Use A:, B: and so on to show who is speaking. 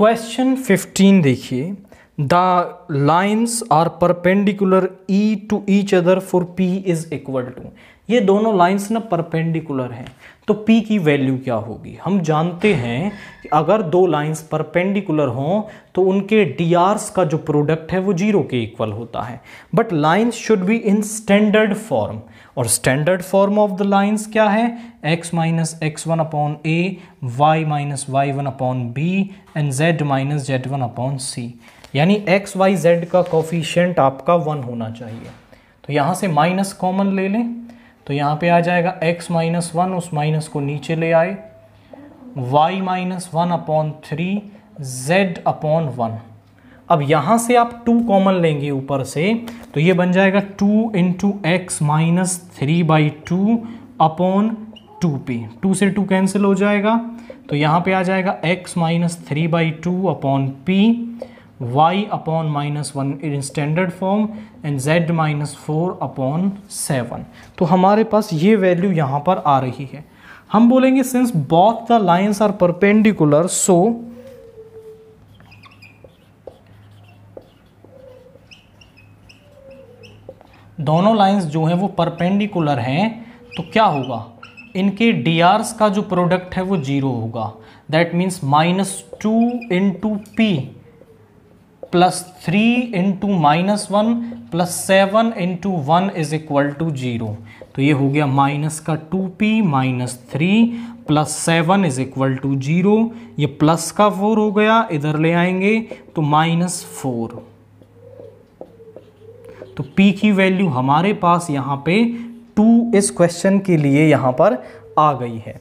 A: question 15 देखिए the lines are perpendicular ई to each other for p is equal to ये दोनों lines ना परपेंडिकुलर हैं तो p की वैल्यू क्या होगी हम जानते हैं कि अगर दो लाइंस परपेंडिकुलर हों तो उनके डी का जो प्रोडक्ट है वो जीरो के इक्वल होता है but lines should be in standard form और standard form of the lines क्या है x minus x one upon a y minus y one upon b and z minus z one upon c यानी x y z का coefficient आपका one होना चाहिए तो यहाँ से माइनस कॉमन ले लें तो यहाँ पे आ जाएगा एक्स माइनस वन उस माइनस को नीचे ले आए y minus one upon three z upon one अब यहाँ से आप टू कॉमन लेंगे ऊपर से तो ये बन जाएगा two into x minus three by two upon two पे टू से टू कैंसिल हो जाएगा तो यहाँ पे आ जाएगा x minus three by two upon p y upon minus one in standard form and z minus four upon seven तो हमारे पास ये वैल्यू यहाँ पर आ रही है हम बोलेंगे since both the lines are perpendicular so दोनों lines जो हैं वो परपेंडिकुलर हैं तो क्या होगा इनके डी का जो प्रोडक्ट है वो जीरो होगा that means minus two in two p plus three into minus one plus seven into one is equal to zero तो ये हो गया माइनस का two p minus three plus seven is equal to zero ये plus का four हो गया इधर ले आएंगे तो माइनस फोर तो p की वैल्यू हमारे पास यहाँ पे टू इस क्वेश्चन के लिए यहाँ पर आ गई है